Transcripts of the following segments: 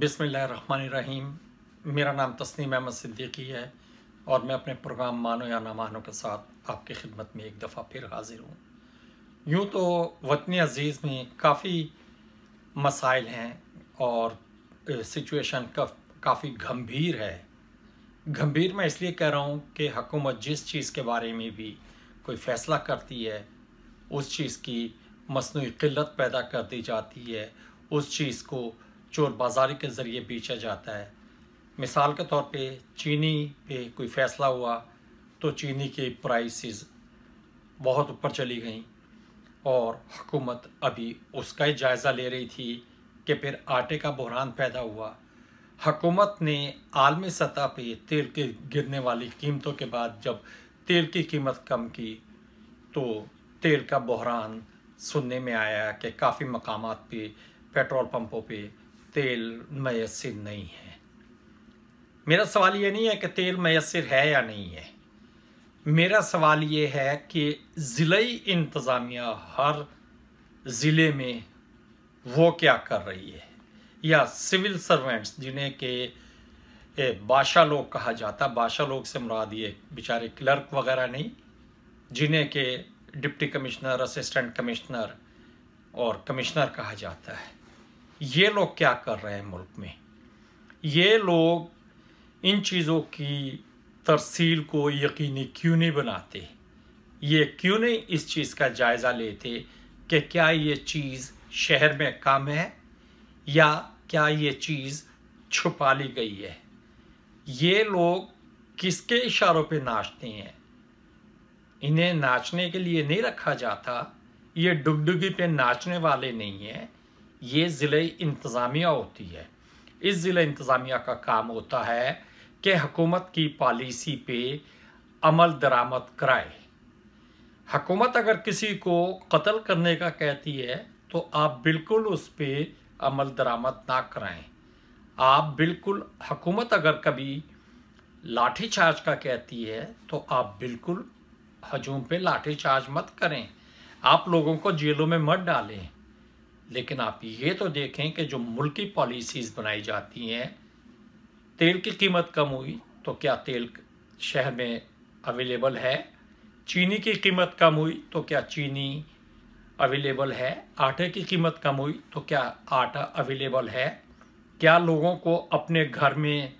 बिसमीम मेरा नाम तस्नीम अहमद सिद्दीकी है और मैं अपने प्रोग्राम मानो या ना मानो के साथ आपकी खिदमत में एक दफ़ा फिर हाजिर हूँ यूँ तो वतन अज़ीज़ में काफ़ी मसाइल हैं और सिचुएशन का, काफ़ी गंभीर है गंभीर मैं इसलिए कह रहा हूँ कि हकूमत जिस चीज़ के बारे में भी कोई फ़ैसला करती है उस चीज़ की मसनू किल्लत पैदा कर दी जाती है उस चीज़ को चोर बाजारी के ज़रिए बेचा जाता है मिसाल के तौर पे चीनी पे कोई फ़ैसला हुआ तो चीनी के प्राइसेस बहुत ऊपर चली गई और हुकूमत अभी उसका ही जायज़ा ले रही थी कि फिर आटे का बहरान पैदा हुआ हकूमत ने आलमी सतह पे तेल के गिरने वाली कीमतों के बाद जब तेल की कीमत कम की तो तेल का बहरान सुनने में आया कि काफ़ी मकाम पे पेट्रोल पंपों पे तेल मैसर नहीं है मेरा सवाल ये नहीं है कि तेल मैसर है या नहीं है मेरा सवाल ये है कि ज़िले इंतज़ामिया हर ज़िले में वो क्या कर रही है या सिविल सर्वेंट्स जिन्हें के बादशाह लोग कहा जाता बादशाह लोग से मुराद ये बेचारे क्लर्क वगैरह नहीं जिन्हें के डिप्टी कमिश्नर असिस्टेंट कमिश्नर और कमिश्नर कहा जाता है ये लोग क्या कर रहे हैं मुल्क में ये लोग इन चीज़ों की तरसील को यकीनी क्यों नहीं बनाते ये क्यों नहीं इस चीज़ का जायज़ा लेते कि क्या ये चीज़ शहर में कम है या क्या ये चीज़ छुपा ली गई है ये लोग किसके इशारों पे नाचते हैं इन्हें नाचने के लिए नहीं रखा जाता ये डुगडुगी पे नाचने वाले नहीं हैं ये ज़िले इंतज़ामिया होती है इस ज़िले इंतज़ामिया का काम होता है कि हकूमत की पॉलिसी पे अमल दरामद कराए हकूमत अगर किसी को कत्ल करने का कहती है तो आप बिल्कुल उस पर अमल दरामद ना कराएं आप बिल्कुल हकूमत अगर कभी लाठी चार्ज का कहती है तो आप बिल्कुल हजूम पे लाठी चार्ज मत करें आप लोगों को जेलों में मत डालें लेकिन आप ये तो देखें कि जो मुल्की पॉलिसीज़ बनाई जाती हैं तेल की कीमत कम हुई तो क्या तेल शहर में अवेलेबल है चीनी की कीमत कम हुई तो क्या चीनी अवेलेबल है आटे की कीमत कम हुई तो क्या आटा अवेलेबल है क्या लोगों को अपने घर में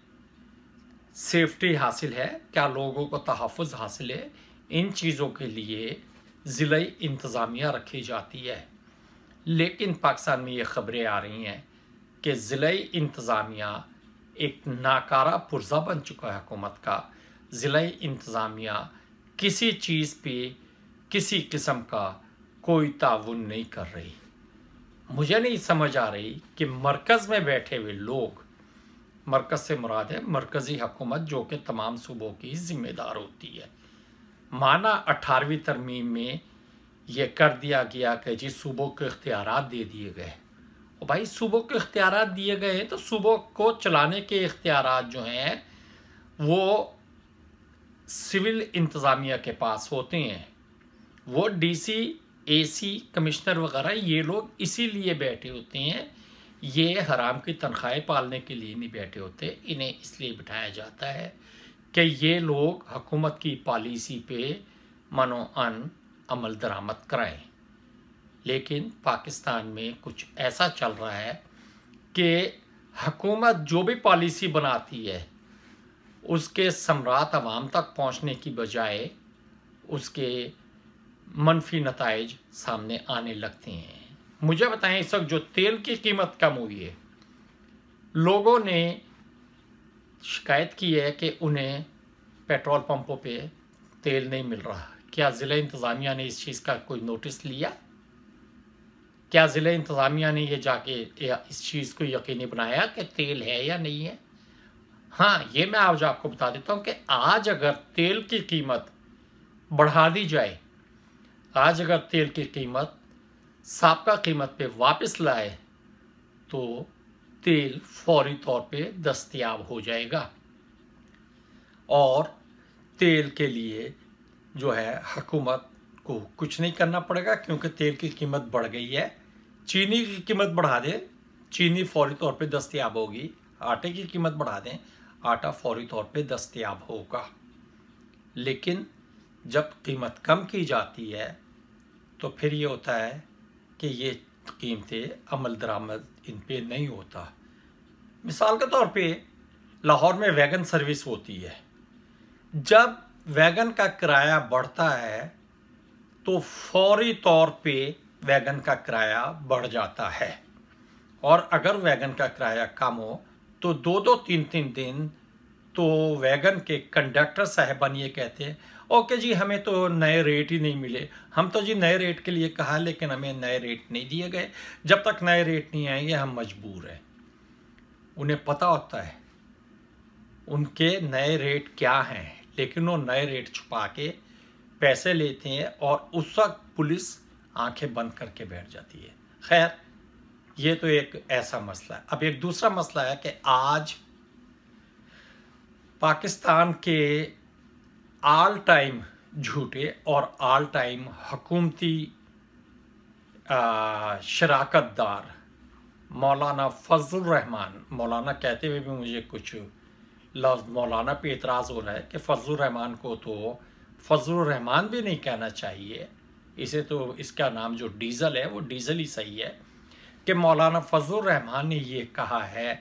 सेफ्टी हासिल है क्या लोगों को तहफ़ हासिल है इन चीज़ों के लिए ज़िले इंतज़ामिया रखी जाती है लेकिन पाकिस्तान में ये खबरें आ रही हैं कि ज़िले इंतज़ामिया एक नाकारा पुर्जा बन चुका है हुकूमत का ज़िले इंतज़ामिया किसी चीज़ पे किसी किस्म का कोई ताउन नहीं कर रही मुझे नहीं समझ आ रही कि मरकज़ में बैठे हुए लोग मरकज़ से मुराद है मरकज़ी हकूमत जो कि तमाम सूबों की ज़िम्मेदार होती है माना अठारहवीं तरमीम में ये कर दिया गया कि जी सूबों के इख्तियार दे दिए गए और भाई सूबों के अख्तियार दिए गए हैं तो सूबों को चलाने के इख्तियार जो हैं वो सिविल इंतज़ामिया के पास होते हैं वो डीसी एसी कमिश्नर वगैरह ये लोग इसीलिए बैठे होते हैं ये हराम की तनख्वाहें पालने के लिए नहीं बैठे होते इन्हें इसलिए बिठाया जाता है कि ये लोग हकूमत की पॉलिसी पे मनो अन अमल दरामद कराएं लेकिन पाकिस्तान में कुछ ऐसा चल रहा है कि हकूमत जो भी पॉलिसी बनाती है उसके सम्राट आवाम तक पहुंचने की बजाय उसके मनफी नतज सामने आने लगते हैं मुझे बताएं इस वक्त जो तेल की कीमत कम हुई है लोगों ने शिकायत की है कि उन्हें पेट्रोल पंपों पे तेल नहीं मिल रहा क्या ज़िला इंतज़ामिया ने इस चीज़ का कोई नोटिस लिया क्या ज़िला इंतज़ामिया ने ये जाके इस चीज़ को यकीनी बनाया कि तेल है या नहीं है हाँ ये मैं आज आपको बता देता हूँ कि आज अगर तेल की कीमत बढ़ा दी जाए आज अगर तेल की कीमत सबका कीमत पे वापस लाए तो तेल फौरी तौर पे दस्तियाब हो जाएगा और तेल के लिए जो है हकूमत को कुछ नहीं करना पड़ेगा क्योंकि तेल की कीमत बढ़ गई है चीनी की कीमत बढ़ा दें चीनी फौरी तौर पर दस्तियाब होगी आटे की कीमत बढ़ा दें आटा फौरी तौर पर दस्तियाब होगा लेकिन जब कीमत कम की जाती है तो फिर ये होता है कि ये कीमतें अमल दरामद इन पर नहीं होता मिसाल के तौर पे लाहौर में वैगन सर्विस होती है जब वैगन का किराया बढ़ता है तो फौरी तौर पे वैगन का किराया बढ़ जाता है और अगर वैगन का किराया कम हो तो दो दो तीन तीन दिन तो वैगन के कंडक्टर साहबान ये कहते हैं ओके जी हमें तो नए रेट ही नहीं मिले हम तो जी नए रेट के लिए कहा लेकिन हमें नए रेट नहीं दिए गए जब तक नए रेट नहीं आएंगे हम मजबूर हैं उन्हें पता होता है उनके नए रेट क्या हैं लेकिन वो नए रेट छुपा के पैसे लेते हैं और उस वक्त पुलिस आंखें बंद करके बैठ जाती है खैर ये तो एक ऐसा मसला है अब एक दूसरा मसला है कि आज पाकिस्तान के आल टाइम झूठे और आल टाइम हकूमती शराकत दार मौलाना फजल रहमान मौलाना कहते हुए भी मुझे कुछ लफ्ज़ मौलाना पे एतराज़ हो रहा है कि फजल रहमान को तो फजल रहमान भी नहीं कहना चाहिए इसे तो इसका नाम जो डीज़ल है वो डीज़ल ही सही है कि मौलाना फजल रहमान ने ये कहा है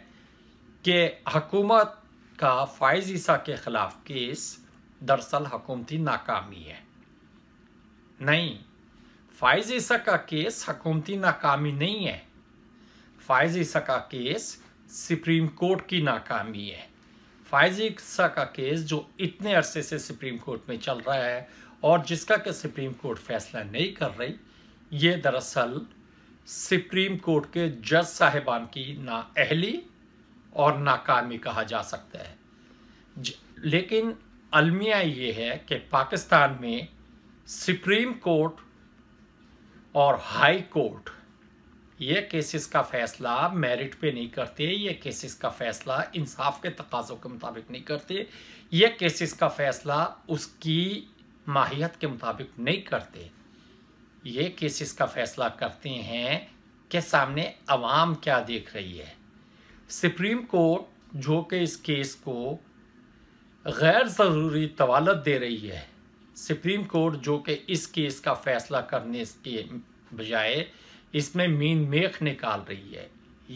कि हकूमत का फ़ायज़ ईसा के ख़िलाफ़ केस दरअसल हकूमती नाकामी है नहीं फ़ायज़ ईसा का केस हकूमती नाकामी नहीं है फ़ायज़ ईसा का केस सुप्रीम कोर्ट की नाकामी है फाइजिक्सा का केस जो इतने अरसे से सुप्रीम कोर्ट में चल रहा है और जिसका कि सुप्रीम कोर्ट फैसला नहीं कर रही ये दरअसल सुप्रीम कोर्ट के जज साहिबान की ना अहली और नाकामी कहा जा सकता है ज, लेकिन अलमिया ये है कि पाकिस्तान में सुप्रीम कोर्ट और हाई कोर्ट ये केसेस का फैसला मेरिट पे नहीं करते ये केसेस का फैसला इंसाफ के तकाज़ों के मुताबिक नहीं करते ये केसेस का फैसला उसकी माहियत के मुताबिक नहीं करते ये केसेस का फैसला करते हैं कि सामने अवाम क्या देख रही है सुप्रीम कोर्ट जो कि इस केस को गैर ज़रूरी तवालत दे रही है सुप्रीम कोर्ट जो कि इस केस का फैसला करने के बजाय इसमें मीन मेख निकाल रही है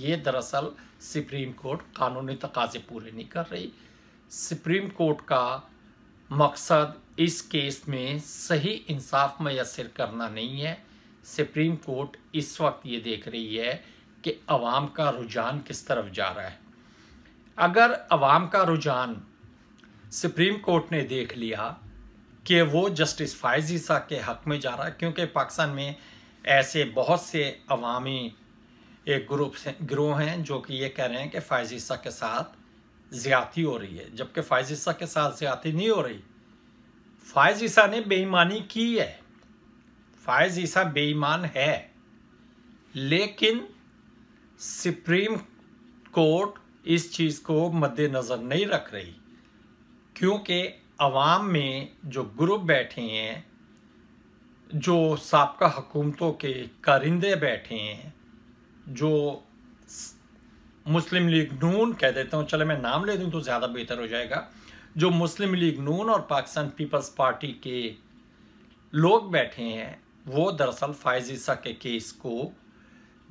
ये दरअसल सुप्रीम कोर्ट कानूनी तकाजे पूरे नहीं कर रही सुप्रीम कोर्ट का मकसद इस केस में सही इंसाफ मैसर करना नहीं है सुप्रीम कोर्ट इस वक्त ये देख रही है कि अवाम का रुझान किस तरफ जा रहा है अगर अवाम का रुझान सुप्रीम कोर्ट ने देख लिया कि वो जस्टिस फायजीसा के हक में जा रहा है क्योंकि पाकिस्तान में ऐसे बहुत से अवामी एक ग्रुप से ग्रोह हैं जो कि ये कह रहे हैं कि फायजीसा के साथ ज़्यादी हो रही है जबकि फायज हिस्सा के साथ ज़्यादती नहीं हो रही फायज ईसा ने बेईमानी की है फायज ईसा बेईमान है लेकिन सुप्रीम कोर्ट इस चीज़ को मद्देनज़र नहीं रख रही क्योंकि अवाम में जो ग्रुप बैठे हैं जो सबका हुकूमतों के कारिंदे बैठे हैं जो मुस्लिम लीग नून कह देता हूँ चले मैं नाम ले दूँ तो ज़्यादा बेहतर हो जाएगा जो मुस्लिम लीग नून और पाकिस्तान पीपल्स पार्टी के लोग बैठे हैं वो दरअसल फायज ईसा के केस को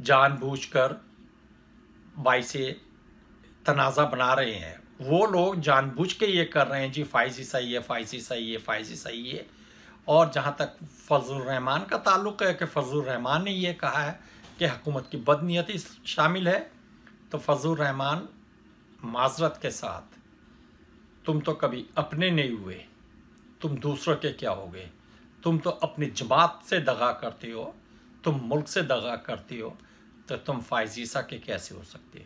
जानबूझकर से तनाज़ा बना रहे हैं वो लोग जानबूझ के ये कर रहे हैं जी फाइज ईसा ये फायज ईसा ये फायज ईसा ये और जहाँ तक फजल रहमान का ताल्लुक है कि फजल रहमान ने यह कहा है कि हकूमत की बदनीयती शामिल है तो फजल रहमान माजरत के साथ तुम तो कभी अपने नहीं हुए तुम दूसरों के क्या हो गए तुम तो अपनी जमात से दगा करते हो तुम मुल्क से दगा करते हो तो तुम फायजीसा के कैसे हो सकते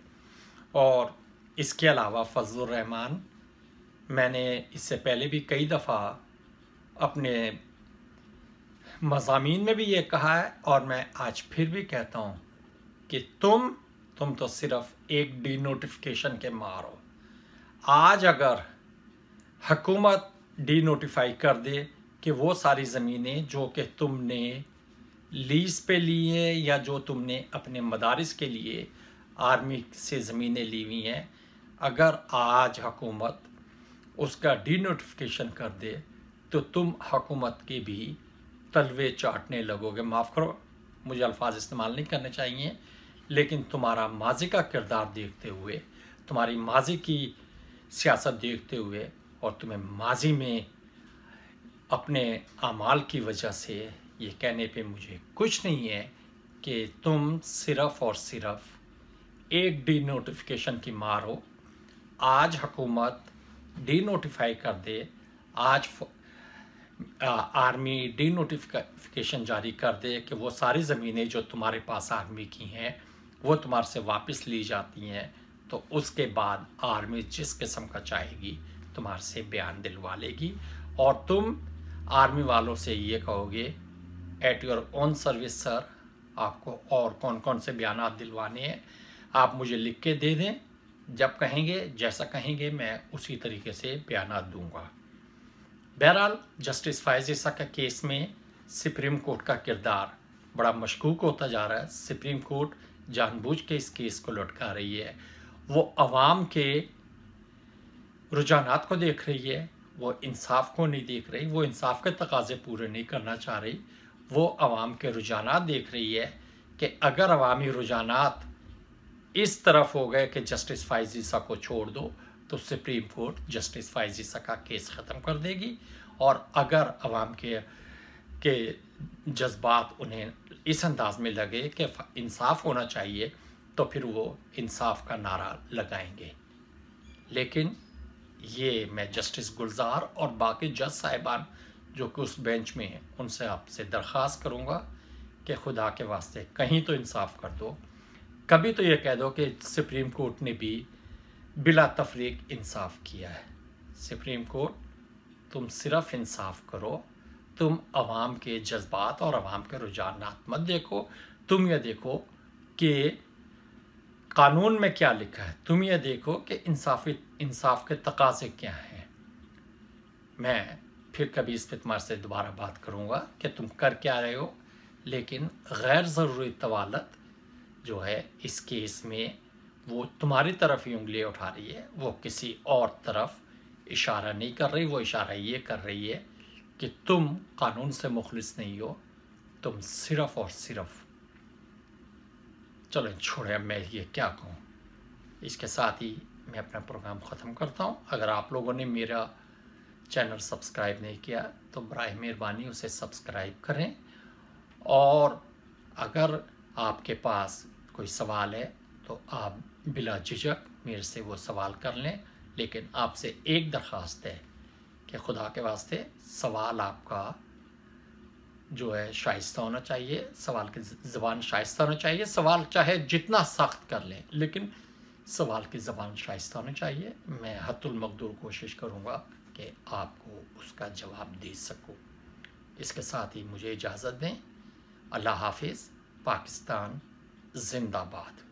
और इसके अलावा फजल रहमान मैंने इससे पहले भी कई दफ़ा अपने मजामी में भी ये कहा है और मैं आज फिर भी कहता हूँ कि तुम तुम तो सिर्फ एक डी नोटिफिकेशन के मारो आज अगर हकूमत डी नोटिफाई कर दे कि वो सारी ज़मीनें जो कि तुमने लीज़ पे ली हैं या जो तुमने अपने मदारस के लिए आर्मी से ज़मीनें ली हुई हैं अगर आज हकूमत उसका डी नोटिफिकेशन कर दे तो तुम हकूमत के भी तलवे चाटने लगोगे माफ़ करो मुझे अल्फाज इस्तेमाल नहीं करने चाहिए लेकिन तुम्हारा माजी का किरदार देखते हुए तुम्हारी माजी की सियासत देखते हुए और तुम्हें माजी में अपने अमाल की वजह से ये कहने पे मुझे कुछ नहीं है कि तुम सिर्फ़ और सिर्फ एक डी नोटिफिकेशन की मार हो आज हुकूमत डी नोटिफाई कर दे आज आर्मी डी नोटिफिकेशन जारी कर दे कि वो सारी ज़मीनें जो तुम्हारे पास आर्मी की हैं वो तुम्हारे से वापस ली जाती हैं तो उसके बाद आर्मी जिस किस्म का चाहेगी तुम्हारे से बयान दिलवा लेगी और तुम आर्मी वालों से ये कहोगे at your own service sir आपको और कौन कौन से बयान दिलवाने हैं आप मुझे लिख के दे दें जब कहेंगे जैसा कहेंगे मैं उसी तरीके से बयान दूंगा बहरहाल जस्टिस फायज ईसा का केस में सुप्रीम कोर्ट का किरदार बड़ा मशकूक होता जा रहा है सुप्रीम कोर्ट जानबूझ के इस केस को लटका रही है वो अवाम के रुझानात को देख रही है वो इंसाफ को नहीं देख रही वो इंसाफ के तकाजे पूरे नहीं करना चाह रही वो अवाम के रुझाना देख रही है कि अगर अवामी रुझानात इस तरफ हो गए कि जस्टिस फाइजीसा को छोड़ दो तो सुप्रीम कोर्ट जस्टिस फायजी सका केस ख़त्म कर देगी और अगर आवाम के के जज्बात उन्हें इस अंदाज में लगे कि इंसाफ होना चाहिए तो फिर वो इंसाफ का नारा लगाएंगे लेकिन ये मैं जस्टिस गुलजार और बाकी जज साहिबान जो कि उस बेंच में हैं उनसे आपसे दरख्वास्त करूँगा कि खुदा के वास्ते कहीं तो इंसाफ कर दो कभी तो ये कह दो कि सुप्रीम कोर्ट ने भी बिला तफरीक इंसाफ किया है सुप्रीम कोर्ट तुम सिर्फ इंसाफ करो तुम आवाम के जज्बात और आवाम के रुझानात मत देखो तुम यह देखो कि कानून में क्या लिखा है तुम यह देखो कि इंसाफी इंसाफ के तकाजे क्या हैं मैं फिर कभी इस पर तुम्हारे से दोबारा बात करूँगा कि तुम कर क्या रहे हो लेकिन गैर ज़रूरी तवालत जो है इस केस में वो तुम्हारी तरफ ही उंगली उठा रही है वो किसी और तरफ इशारा नहीं कर रही वो इशारा ये कर रही है कि तुम कानून से मुखलिस नहीं हो तुम सिर्फ और सिर्फ चलो छोड़े अब मैं ये क्या कहूँ इसके साथ ही मैं अपना प्रोग्राम ख़त्म करता हूँ अगर आप लोगों ने मेरा चैनल सब्सक्राइब नहीं किया तो बर मेहरबानी उसे सब्सक्राइब करें और अगर आपके पास कोई सवाल है तो आप बिला झिझक मेरे से वो सवाल कर लें लेकिन आपसे एक दरख्वास्त है कि खुदा के वास्ते सवाल आपका जो है शाइस्ता होना चाहिए सवाल की ज़बान शाइस्ता होना चाहिए सवाल चाहे जितना सख्त कर लें लेकिन सवाल की ज़बान शाइस्ता होना चाहिए मैं हतुलमकदूर कोशिश करूँगा कि आपको उसका जवाब दे सकूँ इसके साथ ही मुझे इजाज़त दें अल्लाह हाफिज़ पाकिस्तान जिंदाबाद